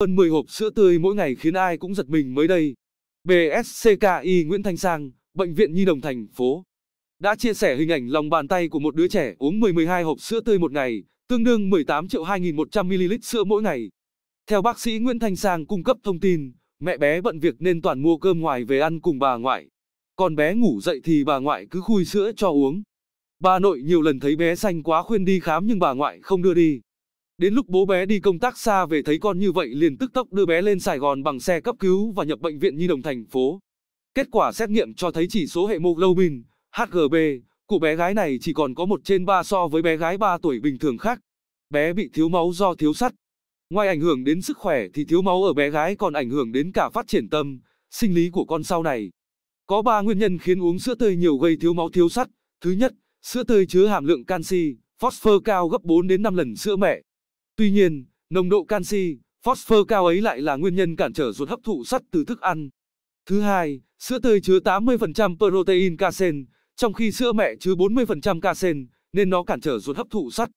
Hơn 10 hộp sữa tươi mỗi ngày khiến ai cũng giật mình mới đây. BSCKI Nguyễn Thanh Sang, Bệnh viện Nhi đồng thành phố, đã chia sẻ hình ảnh lòng bàn tay của một đứa trẻ uống 10-12 hộp sữa tươi một ngày, tương đương 18 triệu 2.100ml sữa mỗi ngày. Theo bác sĩ Nguyễn Thanh Sang cung cấp thông tin, mẹ bé bận việc nên toàn mua cơm ngoài về ăn cùng bà ngoại. Còn bé ngủ dậy thì bà ngoại cứ khui sữa cho uống. Bà nội nhiều lần thấy bé xanh quá khuyên đi khám nhưng bà ngoại không đưa đi. Đến lúc bố bé đi công tác xa về thấy con như vậy liền tức tốc đưa bé lên Sài Gòn bằng xe cấp cứu và nhập bệnh viện Nhi đồng thành phố. Kết quả xét nghiệm cho thấy chỉ số hệ hemoglobin, HGB, của bé gái này chỉ còn có 1 trên 3 so với bé gái 3 tuổi bình thường khác. Bé bị thiếu máu do thiếu sắt. Ngoài ảnh hưởng đến sức khỏe thì thiếu máu ở bé gái còn ảnh hưởng đến cả phát triển tâm, sinh lý của con sau này. Có 3 nguyên nhân khiến uống sữa tươi nhiều gây thiếu máu thiếu sắt. Thứ nhất, sữa tươi chứa hàm lượng canxi, phosphor cao gấp 4 đến 5 lần sữa mẹ. Tuy nhiên, nồng độ canxi, phosphor cao ấy lại là nguyên nhân cản trở ruột hấp thụ sắt từ thức ăn. Thứ hai, sữa tươi chứa 80% protein casein, trong khi sữa mẹ chứa 40% casein, nên nó cản trở ruột hấp thụ sắt.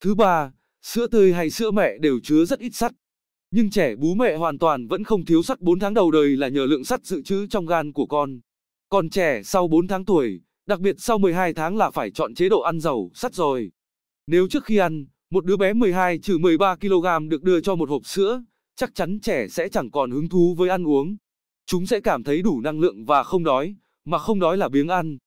Thứ ba, sữa tươi hay sữa mẹ đều chứa rất ít sắt. Nhưng trẻ bú mẹ hoàn toàn vẫn không thiếu sắt 4 tháng đầu đời là nhờ lượng sắt dự trữ trong gan của con. Còn trẻ sau 4 tháng tuổi, đặc biệt sau 12 tháng là phải chọn chế độ ăn dầu sắt rồi. Nếu trước khi ăn, một đứa bé 12 trừ 13 kg được đưa cho một hộp sữa, chắc chắn trẻ sẽ chẳng còn hứng thú với ăn uống. Chúng sẽ cảm thấy đủ năng lượng và không đói, mà không đói là biếng ăn.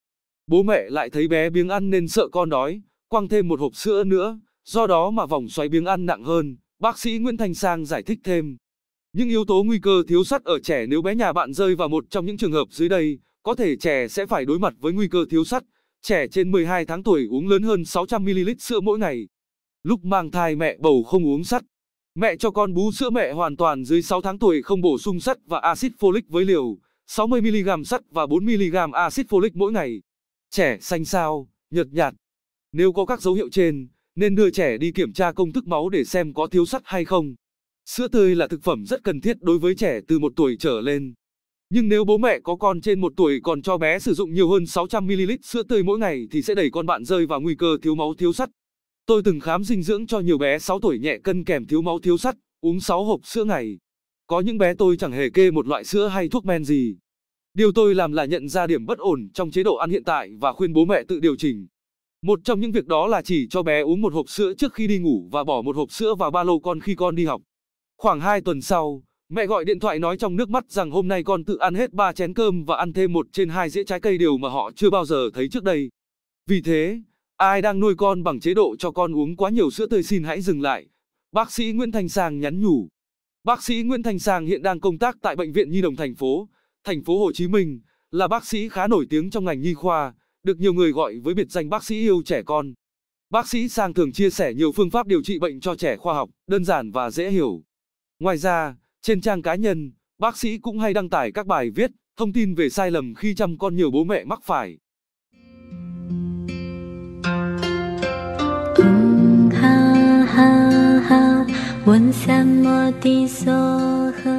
Bố mẹ lại thấy bé biếng ăn nên sợ con đói, quăng thêm một hộp sữa nữa, do đó mà vòng xoáy biếng ăn nặng hơn, bác sĩ Nguyễn Thanh Sang giải thích thêm. Những yếu tố nguy cơ thiếu sắt ở trẻ nếu bé nhà bạn rơi vào một trong những trường hợp dưới đây, có thể trẻ sẽ phải đối mặt với nguy cơ thiếu sắt. Trẻ trên 12 tháng tuổi uống lớn hơn 600ml sữa mỗi ngày. Lúc mang thai mẹ bầu không uống sắt. Mẹ cho con bú sữa mẹ hoàn toàn dưới 6 tháng tuổi không bổ sung sắt và axit folic với liều 60mg sắt và 4mg axit folic mỗi ngày. Trẻ xanh xao, nhợt nhạt. Nếu có các dấu hiệu trên, nên đưa trẻ đi kiểm tra công thức máu để xem có thiếu sắt hay không. Sữa tươi là thực phẩm rất cần thiết đối với trẻ từ 1 tuổi trở lên. Nhưng nếu bố mẹ có con trên 1 tuổi còn cho bé sử dụng nhiều hơn 600ml sữa tươi mỗi ngày thì sẽ đẩy con bạn rơi vào nguy cơ thiếu máu thiếu sắt. Tôi từng khám dinh dưỡng cho nhiều bé 6 tuổi nhẹ cân kèm thiếu máu thiếu sắt, uống 6 hộp sữa ngày. Có những bé tôi chẳng hề kê một loại sữa hay thuốc men gì. Điều tôi làm là nhận ra điểm bất ổn trong chế độ ăn hiện tại và khuyên bố mẹ tự điều chỉnh. Một trong những việc đó là chỉ cho bé uống một hộp sữa trước khi đi ngủ và bỏ một hộp sữa vào ba lô con khi con đi học. Khoảng 2 tuần sau, Mẹ gọi điện thoại nói trong nước mắt rằng hôm nay con tự ăn hết 3 chén cơm và ăn thêm một trên hai dĩa trái cây điều mà họ chưa bao giờ thấy trước đây. Vì thế, ai đang nuôi con bằng chế độ cho con uống quá nhiều sữa tươi xin hãy dừng lại. Bác sĩ Nguyễn Thanh Sang nhắn nhủ. Bác sĩ Nguyễn Thanh Sang hiện đang công tác tại Bệnh viện Nhi đồng thành phố, thành phố Hồ Chí Minh, là bác sĩ khá nổi tiếng trong ngành nhi khoa, được nhiều người gọi với biệt danh bác sĩ yêu trẻ con. Bác sĩ Sang thường chia sẻ nhiều phương pháp điều trị bệnh cho trẻ khoa học, đơn giản và dễ hiểu. Ngoài ra, trên trang cá nhân, bác sĩ cũng hay đăng tải các bài viết, thông tin về sai lầm khi chăm con nhiều bố mẹ mắc phải. ha ha ha,